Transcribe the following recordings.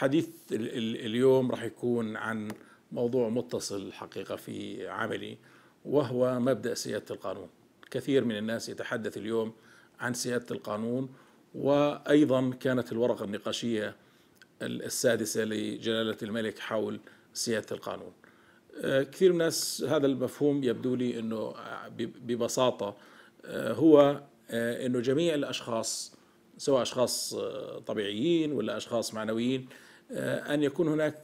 حديث اليوم راح يكون عن موضوع متصل الحقيقة في عملي وهو مبدأ سيادة القانون كثير من الناس يتحدث اليوم عن سيادة القانون وأيضا كانت الورقة النقاشية السادسة لجلالة الملك حول سيادة القانون أه، كثير من الناس هذا المفهوم يبدو لي أنه ببساطة أه، هو أه، أنه جميع الأشخاص سواء أشخاص طبيعيين ولا أشخاص معنويين آه، أن يكون هناك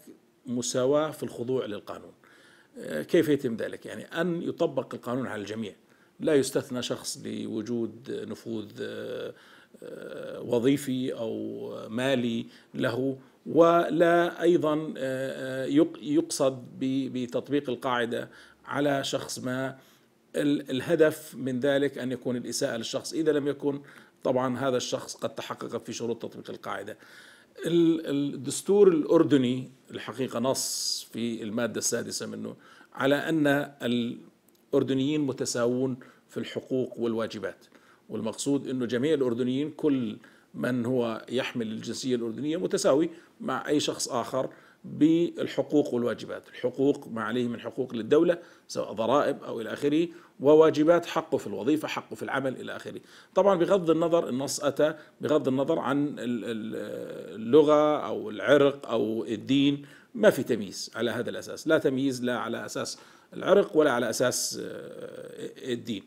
مساواة في الخضوع للقانون آه، كيف يتم ذلك؟ يعني أن يطبق القانون على الجميع لا يستثنى شخص لوجود نفوذ آه، وظيفي أو مالي له ولا أيضا يقصد بتطبيق القاعدة على شخص ما الهدف من ذلك أن يكون الإساءة للشخص إذا لم يكن طبعا هذا الشخص قد تحقق في شروط تطبيق القاعدة الدستور الأردني الحقيقة نص في المادة السادسة منه على أن الأردنيين متساوون في الحقوق والواجبات والمقصود أنه جميع الأردنيين كل من هو يحمل الجنسية الأردنية متساوي مع أي شخص آخر بالحقوق والواجبات الحقوق ما عليه من حقوق للدولة سواء ضرائب أو إلى آخره وواجبات حقه في الوظيفة حقه في العمل إلى آخره طبعا بغض النظر النص أتى بغض النظر عن اللغة أو العرق أو الدين ما في تمييز على هذا الأساس لا تمييز لا على أساس العرق ولا على أساس آه، الدين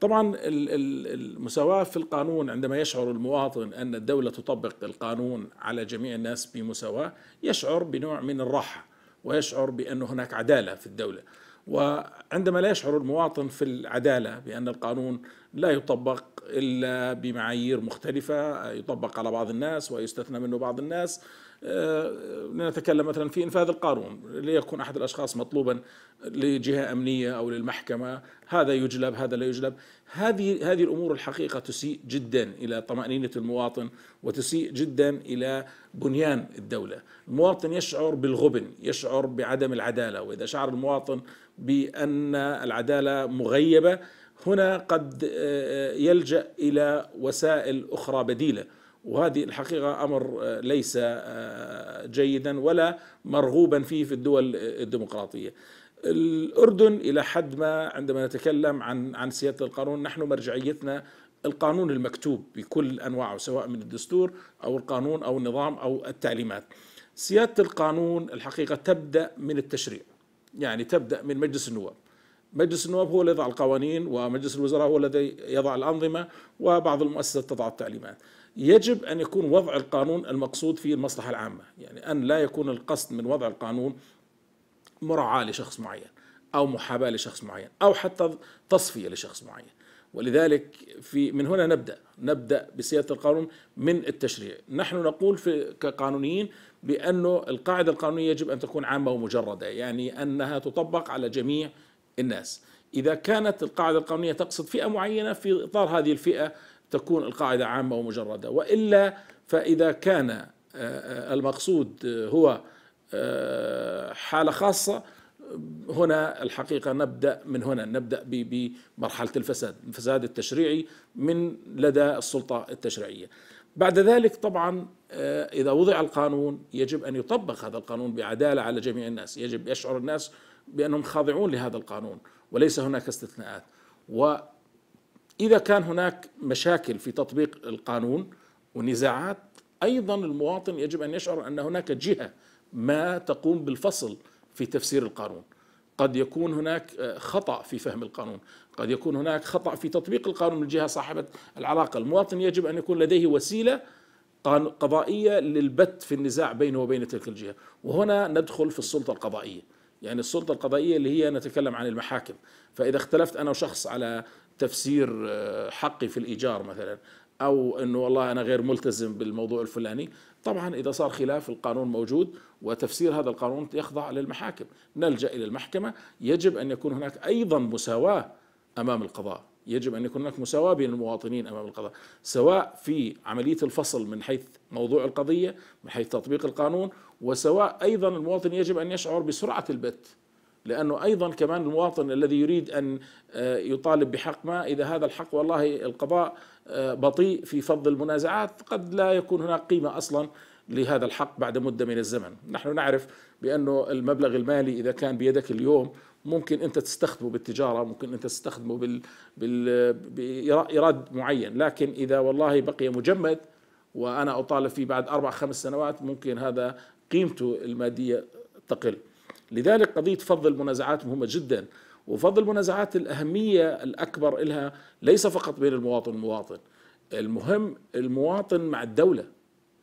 طبعا المساواة في القانون عندما يشعر المواطن أن الدولة تطبق القانون على جميع الناس بمساواة يشعر بنوع من الراحة ويشعر بأن هناك عدالة في الدولة وعندما لا يشعر المواطن في العدالة بأن القانون لا يطبق إلا بمعايير مختلفة يطبق على بعض الناس ويستثنى منه بعض الناس لنتكلم آه، مثلا في انفاذ القانون ليكون احد الاشخاص مطلوبا لجهه امنيه او للمحكمه هذا يجلب هذا لا يجلب هذه هذه الامور الحقيقه تسيء جدا الى طمانينه المواطن وتسيء جدا الى بنيان الدوله المواطن يشعر بالغبن يشعر بعدم العداله واذا شعر المواطن بان العداله مغيبه هنا قد آه، يلجا الى وسائل اخرى بديله وهذه الحقيقة أمر آه، ليس آه، جيدا ولا مرغوبا فيه في الدول الديمقراطية الأردن إلى حد ما عندما نتكلم عن عن سيادة القانون نحن مرجعيتنا القانون المكتوب بكل أنواعه سواء من الدستور أو القانون أو النظام أو التعليمات سيادة القانون الحقيقة تبدأ من التشريع يعني تبدأ من مجلس النواب مجلس النواب هو اللي يضع القوانين ومجلس الوزراء هو الذي يضع الأنظمة وبعض المؤسسات تضع التعليمات يجب أن يكون وضع القانون المقصود فيه المصلحة العامة يعني أن لا يكون القصد من وضع القانون مراعاة لشخص معين أو محاباة لشخص معين أو حتى تصفية لشخص معين ولذلك في من هنا نبدا نبدا بسياده القانون من التشريع نحن نقول في كقانونيين بانه القاعده القانونيه يجب ان تكون عامه ومجرده يعني انها تطبق على جميع الناس إذا كانت القاعدة القانونية تقصد فئة معينة في إطار هذه الفئة تكون القاعدة عامة ومجردة وإلا فإذا كان آه، آه، المقصود آه، هو حالة خاصة هنا الحقيقة نبدأ من هنا نبدأ بمرحلة الفساد الفساد التشريعي من لدى السلطة التشريعية بعد ذلك طبعا إذا وضع القانون يجب أن يطبق هذا القانون بعدالة على جميع الناس يجب يشعر الناس بأنهم خاضعون لهذا القانون وليس هناك استثناءات وإذا كان هناك مشاكل في تطبيق القانون ونزاعات أيضا المواطن يجب أن يشعر أن هناك جهة ما تقوم بالفصل في تفسير القانون قد يكون هناك خطأ في فهم القانون قد يكون هناك خطأ في تطبيق القانون من الجهة صاحبة العلاقة المواطن يجب أن يكون لديه وسيلة قضائية للبت في النزاع بينه وبين تلك الجهة وهنا ندخل في السلطة القضائية يعني السلطة القضائية اللي هي نتكلم عن المحاكم فإذا اختلفت أنا وشخص على تفسير آه، حقي في الإيجار مثلا أو أنه والله أنا غير ملتزم بالموضوع الفلاني طبعا إذا صار خلاف القانون موجود وتفسير هذا القانون يخضع للمحاكم نلجأ إلى المحكمة يجب أن يكون هناك أيضا مساواة أمام القضاء يجب أن يكون هناك مساواة بين المواطنين أمام القضاء سواء في عملية الفصل من حيث موضوع القضية من حيث تطبيق القانون وسواء أيضا المواطن يجب أن يشعر بسرعة البت لانه ايضا كمان المواطن الذي يريد ان آه، يطالب بحق ما اذا هذا الحق والله القضاء آه، بطيء في فض المنازعات قد لا يكون هناك قيمه اصلا لهذا الحق بعد مده من الزمن، نحن نعرف بانه المبلغ المالي اذا كان بيدك اليوم ممكن انت تستخدمه بالتجاره ممكن انت تستخدمه بال, بال... بايراد معين لكن اذا والله بقي مجمد وانا اطالب فيه بعد اربع خمس سنوات ممكن هذا قيمته الماديه تقل لذلك قضيه فض المنازعات مهمه جدا وفض المنازعات الأهمية الأكبر لها ليس فقط بين المواطن والمواطن المهم المواطن مع الدولة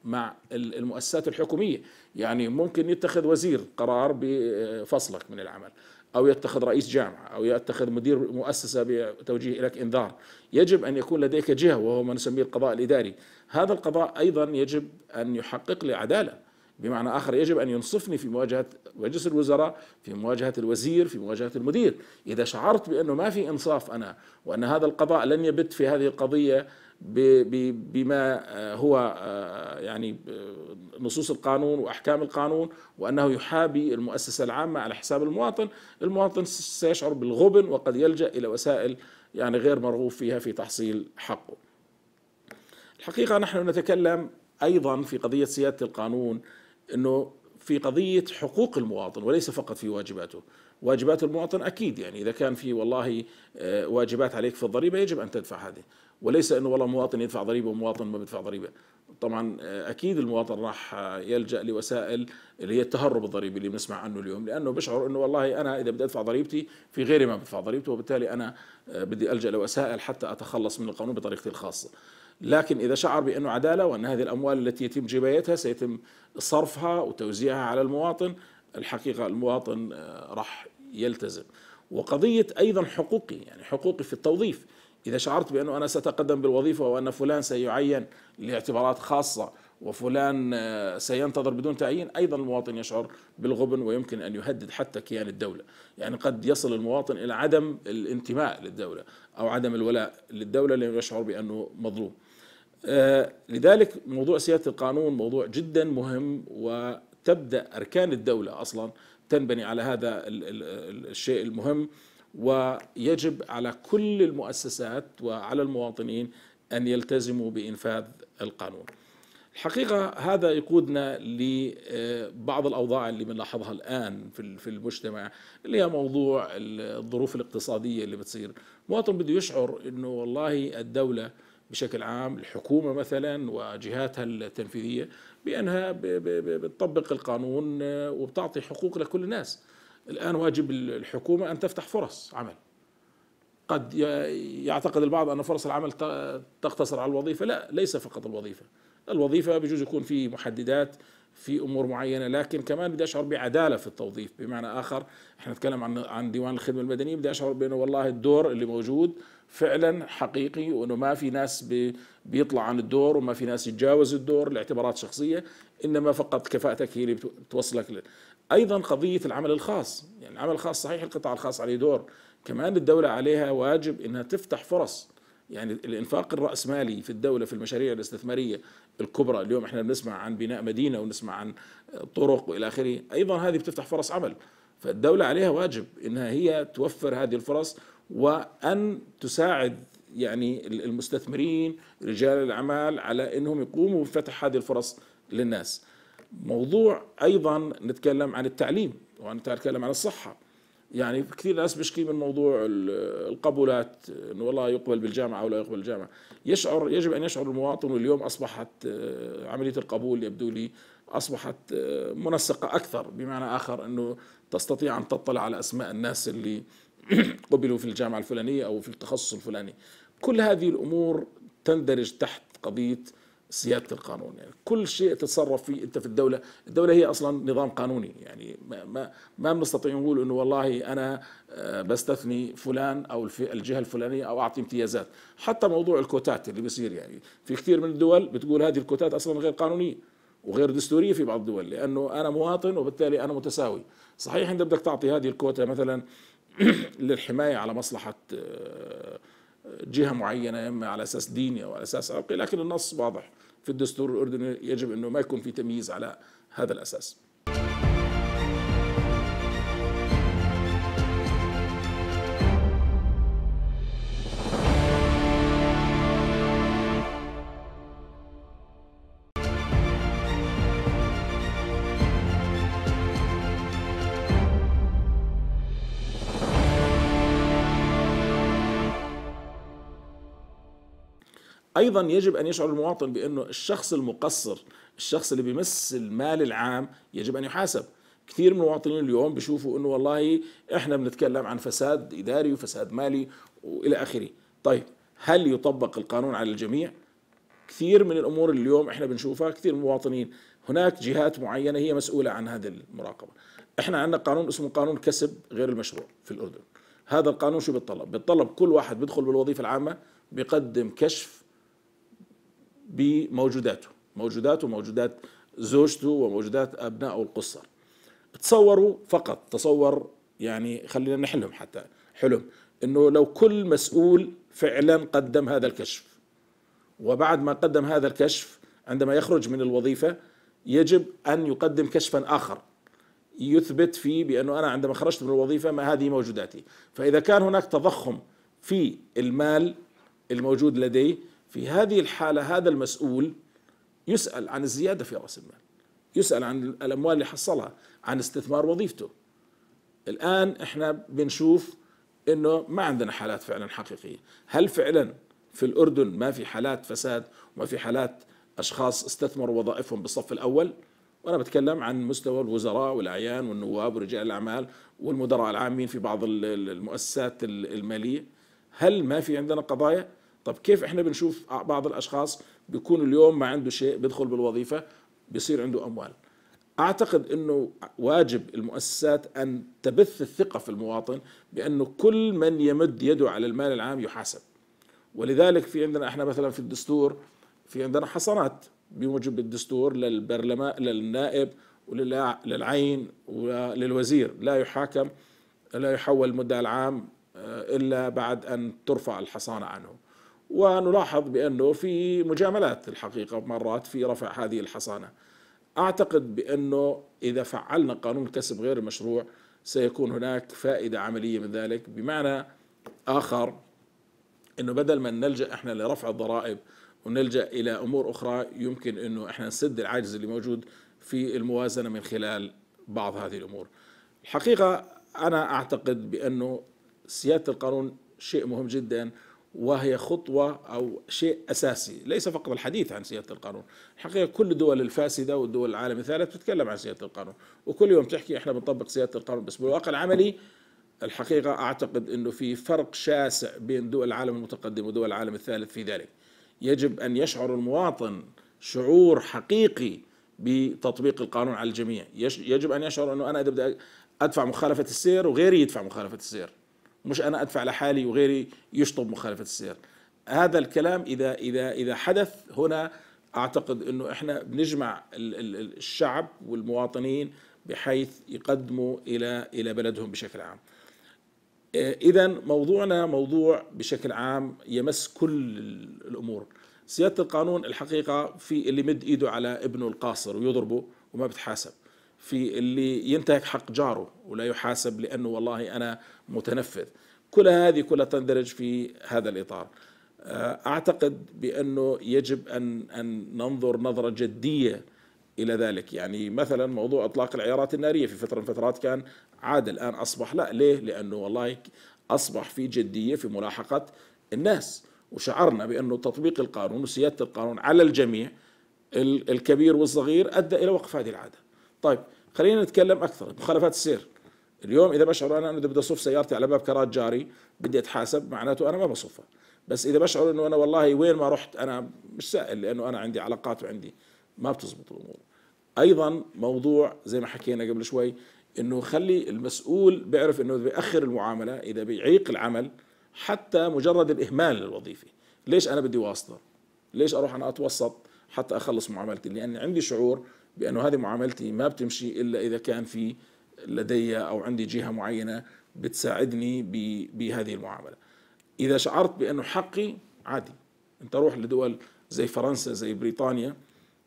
مع المؤسسات الحكومية يعني ممكن يتخذ وزير قرار بفصلك من العمل أو يتخذ رئيس جامعة أو يتخذ مدير مؤسسة بتوجيه لك إنذار يجب أن يكون لديك جهة وهو ما نسميه القضاء الإداري هذا القضاء أيضا يجب أن يحقق لي عدالة بمعنى آخر يجب أن ينصفني في مواجهة مجلس الوزراء في مواجهة الوزير في مواجهة المدير إذا شعرت بأنه ما في إنصاف أنا وأن هذا القضاء لن يبت في هذه القضية بما آه، هو آه، يعني آه، نصوص القانون واحكام القانون وانه يحابي المؤسسه العامه على حساب المواطن، المواطن سيشعر بالغبن وقد يلجا الى وسائل يعني غير مرغوب فيها في تحصيل حقه. الحقيقه نحن نتكلم ايضا في قضيه سياده القانون انه في قضيه حقوق المواطن وليس فقط في واجباته. واجبات المواطن اكيد يعني اذا كان في والله آه، واجبات عليك في الضريبه يجب ان تدفع هذه وليس انه والله مواطن يدفع ضريبه ومواطن ما بيدفع ضريبه طبعا آه، اكيد المواطن راح آه، يلجا لوسائل اللي هي التهرب الضريبي اللي بنسمع عنه اليوم لانه بشعر انه والله انا اذا بدي ادفع ضريبتي في غيري ما بدفع ضريبته وبالتالي انا بدي الجا لوسائل حتى اتخلص من القانون بطريقتي الخاصه لكن اذا شعر بانه عداله وان هذه الاموال التي يتم جبايتها سيتم صرفها وتوزيعها على المواطن الحقيقة المواطن آه، راح يلتزم وقضية أيضا حقوقي يعني حقوقي في التوظيف إذا شعرت بأنه أنا سأتقدم بالوظيفة وأن فلان سيعين لاعتبارات خاصة وفلان آه، سينتظر بدون تعيين أيضا المواطن يشعر بالغبن ويمكن أن يهدد حتى كيان الدولة يعني قد يصل المواطن إلى عدم الانتماء للدولة أو عدم الولاء للدولة لأنه يشعر بأنه مظلوم آه، لذلك موضوع سيادة القانون موضوع جدا مهم و تبدا اركان الدوله اصلا تنبني على هذا الشيء المهم ويجب على كل المؤسسات وعلى المواطنين ان يلتزموا بانفاذ القانون. الحقيقه هذا يقودنا لبعض آه، الاوضاع اللي بنلاحظها الان في المجتمع اللي هي موضوع الظروف الاقتصاديه اللي بتصير، المواطن بده يشعر انه والله الدوله بشكل عام الحكومه مثلا وجهاتها التنفيذيه بانها بتطبق القانون آه، وبتعطي حقوق لكل الناس الان واجب الحكومه ان تفتح فرص عمل قد يعتقد البعض ان فرص العمل تقتصر على الوظيفه لا ليس فقط الوظيفه الوظيفه بجوز يكون في محددات في امور معينه لكن كمان بدي اشعر بعداله في التوظيف بمعنى اخر احنا نتكلم عن عن ديوان الخدمه المدنيه بدي اشعر بانه والله الدور اللي موجود فعلا حقيقي وانه ما في ناس بي بيطلع عن الدور وما في ناس يتجاوز الدور لاعتبارات شخصيه انما فقط كفاءتك هي اللي بتوصلك ل... ايضا قضيه العمل الخاص يعني العمل الخاص صحيح القطاع الخاص عليه دور كمان الدوله عليها واجب انها تفتح فرص يعني الانفاق الراسمالي في الدوله في المشاريع الاستثماريه الكبرى اليوم احنا بنسمع عن بناء مدينه ونسمع عن طرق والى اخره ايضا هذه بتفتح فرص عمل فالدوله عليها واجب انها هي توفر هذه الفرص وان تساعد يعني المستثمرين رجال الاعمال على انهم يقوموا بفتح هذه الفرص للناس موضوع ايضا نتكلم عن التعليم ونتكلم عن الصحه يعني كثير ناس بيشكي من موضوع القبولات انه والله يقبل بالجامعه او لا يقبل بالجامعه يشعر يجب ان يشعر المواطن واليوم اصبحت آه، عمليه القبول يبدو لي اصبحت آه، منسقه اكثر بمعنى اخر انه تستطيع ان تطلع على اسماء الناس اللي قبلوا في الجامعه الفلانيه او في التخصص الفلاني كل هذه الامور تندرج تحت قضيه سياده القانون يعني كل شيء تتصرف فيه انت في الدوله الدوله هي اصلا نظام قانوني يعني ما ما, ما بنستطيع نقول انه والله انا آه، بستثني فلان او الجهه الفلانيه او اعطي امتيازات حتى موضوع الكوتات اللي بيصير يعني في كثير من الدول بتقول هذه الكوتات اصلا غير قانونيه وغير دستوريه في بعض الدول لانه انا مواطن وبالتالي انا متساوي صحيح انت بدك تعطي هذه الكوتا مثلا للحمايه على مصلحه آه، جهه معينه اما على اساس ديني او على اساس عرقي لكن النص واضح في الدستور الاردني يجب انه ما يكون في تمييز على هذا الاساس ايضا يجب ان يشعر المواطن بانه الشخص المقصر الشخص اللي بيمس المال العام يجب ان يحاسب كثير من المواطنين اليوم بيشوفوا انه والله احنا بنتكلم عن فساد اداري وفساد مالي والى اخره طيب هل يطبق القانون على الجميع كثير من الامور اللي اليوم احنا بنشوفها كثير من المواطنين هناك جهات معينه هي مسؤوله عن هذه المراقبه احنا عندنا قانون اسمه قانون كسب غير المشروع في الاردن هذا القانون شو بيتطلب بيتطلب كل واحد بيدخل بالوظيفه العامه بيقدم كشف بموجوداته موجوداته وموجودات زوجته وموجودات أبنائه القصة تصوروا فقط تصور يعني خلينا نحلم حتى حلم أنه لو كل مسؤول فعلا قدم هذا الكشف وبعد ما قدم هذا الكشف عندما يخرج من الوظيفة يجب أن يقدم كشفا آخر يثبت فيه بأنه أنا عندما خرجت من الوظيفة ما هذه موجوداتي فإذا كان هناك تضخم في المال الموجود لديه في هذه الحالة هذا المسؤول يسأل عن الزيادة في رأس المال يسأل عن الأموال اللي حصلها عن استثمار وظيفته الآن إحنا بنشوف إنه ما عندنا حالات فعلا حقيقية هل فعلا في الأردن ما في حالات فساد وما في حالات أشخاص استثمروا وظائفهم بالصف الأول وأنا بتكلم عن مستوى الوزراء والأعيان والنواب ورجال الأعمال والمدراء العامين في بعض المؤسسات المالية هل ما في عندنا قضايا طب كيف احنا بنشوف بعض الاشخاص بيكون اليوم ما عنده شيء بيدخل بالوظيفه بيصير عنده اموال اعتقد انه واجب المؤسسات ان تبث الثقه في المواطن بانه كل من يمد يده على المال العام يحاسب ولذلك في عندنا احنا مثلا في الدستور في عندنا حصانات بموجب الدستور للبرلمان للنائب وللعين وللوزير لا يحاكم لا يحول المدعي العام آه، الا بعد ان ترفع الحصانه عنه ونلاحظ بأنه في مجاملات الحقيقة مرات في رفع هذه الحصانة أعتقد بأنه إذا فعلنا قانون الكسب غير المشروع سيكون هناك فائدة عملية من ذلك بمعنى آخر أنه بدل ما نلجأ إحنا لرفع الضرائب ونلجأ إلى أمور أخرى يمكن أنه إحنا نسد العجز اللي موجود في الموازنة من خلال بعض هذه الأمور الحقيقة أنا أعتقد بأنه سيادة القانون شيء مهم جدا وهي خطوة أو شيء أساسي ليس فقط الحديث عن سيادة القانون الحقيقة كل الدول الفاسدة والدول العالم الثالث تتكلم عن سيادة القانون وكل يوم تحكي إحنا بنطبق سيادة القانون بس بالواقع العملي الحقيقة أعتقد أنه في فرق شاسع بين دول العالم المتقدم ودول العالم الثالث في ذلك يجب أن يشعر المواطن شعور حقيقي بتطبيق القانون على الجميع يجب أن يشعر أنه أنا إذا بدي أدفع مخالفة السير وغيري يدفع مخالفة السير مش انا ادفع لحالي وغيري يشطب مخالفه السير هذا الكلام اذا اذا اذا حدث هنا اعتقد انه احنا بنجمع الشعب والمواطنين بحيث يقدموا الى الى بلدهم بشكل عام. آه، اذا موضوعنا موضوع بشكل عام يمس كل الامور. سياده القانون الحقيقه في اللي مد ايده على ابنه القاصر ويضربه وما بتحاسب. في اللي ينتهك حق جاره ولا يحاسب لأنه والله أنا متنفذ كل هذه كلها تندرج في هذا الإطار آه، أعتقد بأنه يجب أن, أن ننظر نظرة جدية إلى ذلك يعني مثلا موضوع إطلاق العيارات النارية في فترة من فترات كان عاد الآن أصبح لا ليه لأنه والله أصبح في جدية في ملاحقة الناس وشعرنا بأنه تطبيق القانون وسيادة القانون على الجميع الكبير والصغير أدى إلى وقف هذه العادة طيب خلينا نتكلم اكثر مخالفات السير اليوم اذا بشعر انا انه بدي اصف سيارتي على باب كراج جاري بدي اتحاسب معناته انا ما بصفها بس اذا بشعر انه انا والله وين ما رحت انا مش سائل لانه انا عندي علاقات وعندي ما بتزبط الامور ايضا موضوع زي ما حكينا قبل شوي انه خلي المسؤول بيعرف انه بيأخر المعامله اذا بيعيق العمل حتى مجرد الاهمال للوظيفه ليش انا بدي واسطه ليش اروح انا اتوسط حتى اخلص معاملتي لان عندي شعور بأنه هذه معاملتي ما بتمشي إلا إذا كان في لدي أو عندي جهة معينة بتساعدني بهذه المعاملة إذا شعرت بأنه حقي عادي أنت روح لدول زي فرنسا زي بريطانيا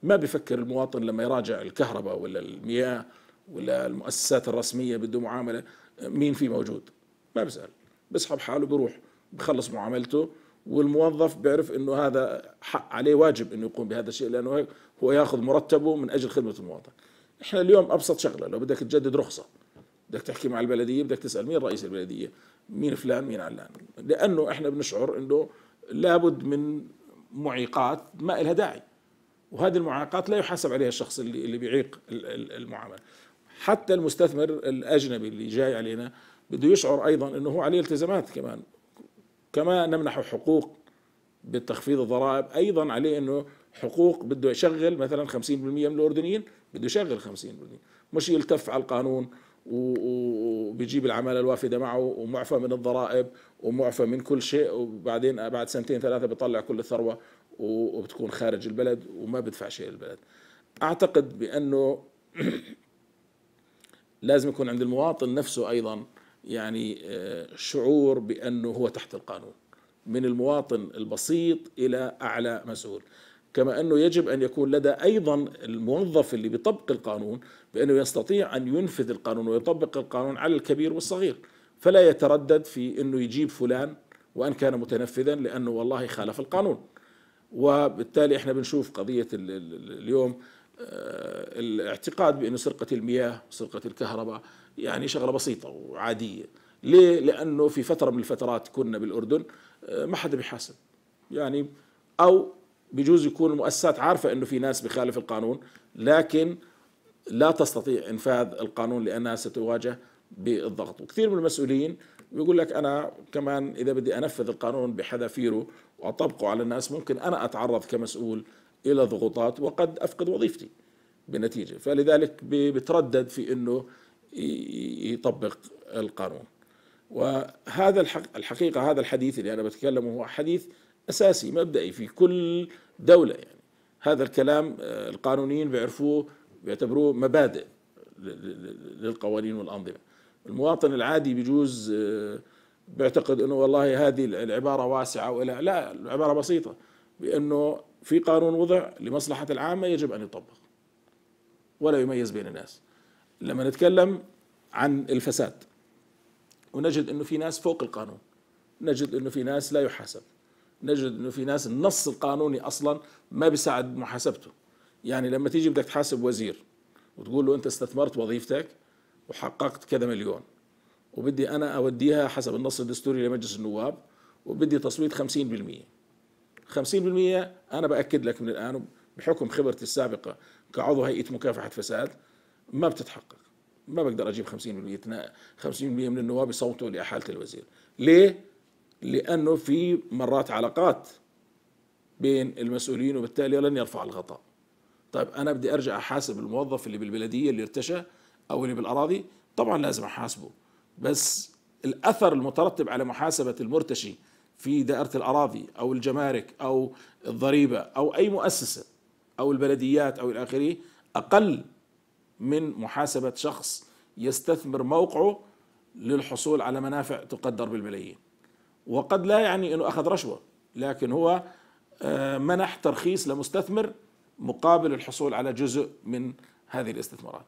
ما بيفكر المواطن لما يراجع الكهرباء ولا المياه ولا المؤسسات الرسمية بده معاملة مين في موجود ما بسأل بسحب حاله بروح بخلص معاملته والموظف بيعرف انه هذا حق عليه واجب انه يقوم بهذا الشيء لانه هو ياخذ مرتبه من اجل خدمه المواطن. احنا اليوم ابسط شغله لو بدك تجدد رخصه بدك تحكي مع البلديه بدك تسال مين رئيس البلديه؟ مين فلان مين علان؟ لانه احنا بنشعر انه لابد من معيقات ما لها داعي. وهذه المعاقات لا يحاسب عليها الشخص اللي اللي بيعيق المعامله. حتى المستثمر الاجنبي اللي جاي علينا بده يشعر ايضا انه هو عليه التزامات كمان كما نمنح حقوق بتخفيض الضرائب أيضا عليه أنه حقوق بده يشغل مثلا 50% من الأردنيين بده يشغل 50% مش يلتف على القانون وبيجيب العمالة الوافدة معه ومعفى من الضرائب ومعفى من كل شيء وبعدين بعد سنتين ثلاثة بيطلع كل الثروة وبتكون خارج البلد وما بدفع شيء للبلد أعتقد بأنه لازم يكون عند المواطن نفسه أيضا يعني آه، شعور بأنه هو تحت القانون من المواطن البسيط إلى أعلى مسؤول كما أنه يجب أن يكون لدى أيضا الموظف اللي بيطبق القانون بأنه يستطيع أن ينفذ القانون ويطبق القانون على الكبير والصغير فلا يتردد في أنه يجيب فلان وان كان متنفذا لانه والله خالف القانون وبالتالي احنا بنشوف قضيه اليوم آه، الاعتقاد بانه سرقه المياه وسرقه الكهرباء يعني شغله بسيطه وعاديه ليه لانه في فتره من الفترات كنا بالاردن آه، ما حدا بيحاسب يعني او بجوز يكون المؤسسات عارفه انه في ناس بخالف القانون لكن لا تستطيع انفاذ القانون لانها ستواجه بالضغط وكثير من المسؤولين بيقول لك انا كمان اذا بدي انفذ القانون بحذافيره واطبقه على الناس ممكن انا اتعرض كمسؤول الى ضغوطات وقد افقد وظيفتي بالنتيجه فلذلك بتردد في انه يطبق القانون وهذا الحقيقة هذا الحديث اللي أنا بتكلمه هو حديث أساسي مبدئي في كل دولة يعني هذا الكلام آه، القانونيين بيعرفوه بيعتبروه مبادئ للقوانين والأنظمة المواطن العادي بيجوز آه، بيعتقد أنه والله هذه العبارة واسعة ولا لا العبارة بسيطة بأنه في قانون وضع لمصلحة العامة يجب أن يطبق ولا يميز بين الناس لما نتكلم عن الفساد ونجد انه في ناس فوق القانون نجد انه في ناس لا يحاسب نجد انه في ناس النص القانوني اصلا ما بيساعد محاسبته يعني لما تيجي بدك تحاسب وزير وتقول له انت استثمرت وظيفتك وحققت كذا مليون وبدي انا اوديها حسب النص الدستوري لمجلس النواب وبدي تصويت 50% 50% انا باكد لك من الان بحكم خبرتي السابقه كعضو هيئه مكافحه فساد ما بتتحقق ما بقدر اجيب 50% 50% من النواب يصوتوا لاحاله الوزير ليه لانه في مرات علاقات بين المسؤولين وبالتالي لن يرفع الغطاء طيب انا بدي ارجع احاسب الموظف اللي بالبلديه اللي ارتشى او اللي بالاراضي طبعا لازم احاسبه بس الاثر المترتب على محاسبه المرتشي في دائره الاراضي او الجمارك او الضريبه او اي مؤسسه او البلديات او الاخري اقل من محاسبة شخص يستثمر موقعه للحصول على منافع تقدر بالملايين وقد لا يعني أنه أخذ رشوة لكن هو آه، منح ترخيص لمستثمر مقابل الحصول على جزء من هذه الاستثمارات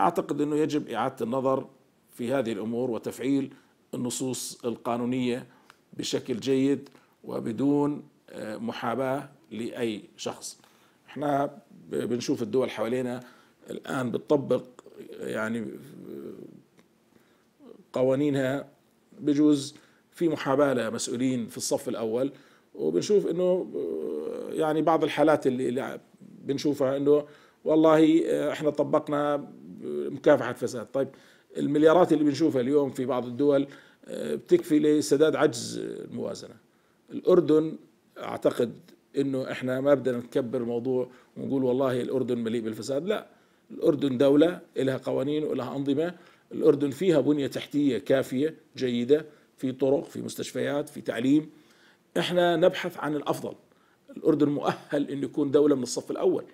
أعتقد أنه يجب إعادة النظر في هذه الأمور وتفعيل النصوص القانونية بشكل جيد وبدون آه، محاباة لأي شخص احنا بنشوف الدول حوالينا الآن بتطبق يعني قوانينها بجوز في محاباة لمسؤولين في الصف الأول وبنشوف انه يعني بعض الحالات اللي, اللي بنشوفها انه والله آه، احنا طبقنا مكافحه فساد طيب المليارات اللي بنشوفها اليوم في بعض الدول آه، بتكفي لسداد عجز الموازنه الاردن اعتقد انه احنا ما بدنا نكبر الموضوع ونقول والله الاردن مليء بالفساد لا الأردن دولة لها قوانين ولها أنظمة الأردن فيها بنية تحتية كافية جيدة في طرق في مستشفيات في تعليم احنا نبحث عن الأفضل الأردن مؤهل أن يكون دولة من الصف الأول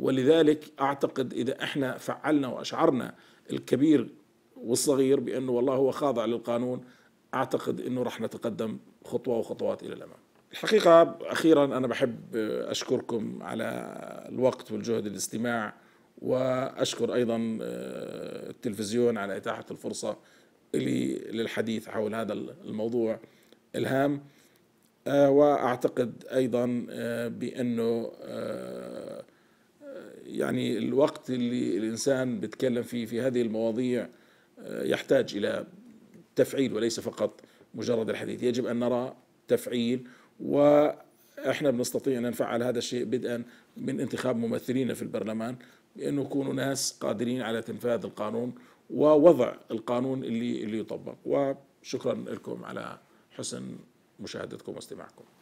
ولذلك أعتقد إذا احنا فعلنا وأشعرنا الكبير والصغير بأنه والله هو خاضع للقانون أعتقد أنه رح نتقدم خطوة وخطوات إلى الأمام الحقيقة أخيرا أنا بحب أشكركم على الوقت والجهد الاستماع وأشكر أيضا آه، التلفزيون على إتاحة الفرصة لي للحديث حول هذا الموضوع الهام آه، وأعتقد أيضا آه، بأنه يعني الوقت اللي الإنسان بيتكلم فيه في هذه المواضيع يحتاج إلى تفعيل وليس فقط مجرد الحديث يجب أن نرى تفعيل و احنا بنستطيع ان نفعل هذا الشيء بدءا من انتخاب ممثلينا في البرلمان لانه يكونوا ناس قادرين على تنفاذ القانون ووضع القانون اللي اللي يطبق وشكرا لكم على حسن مشاهدتكم واستماعكم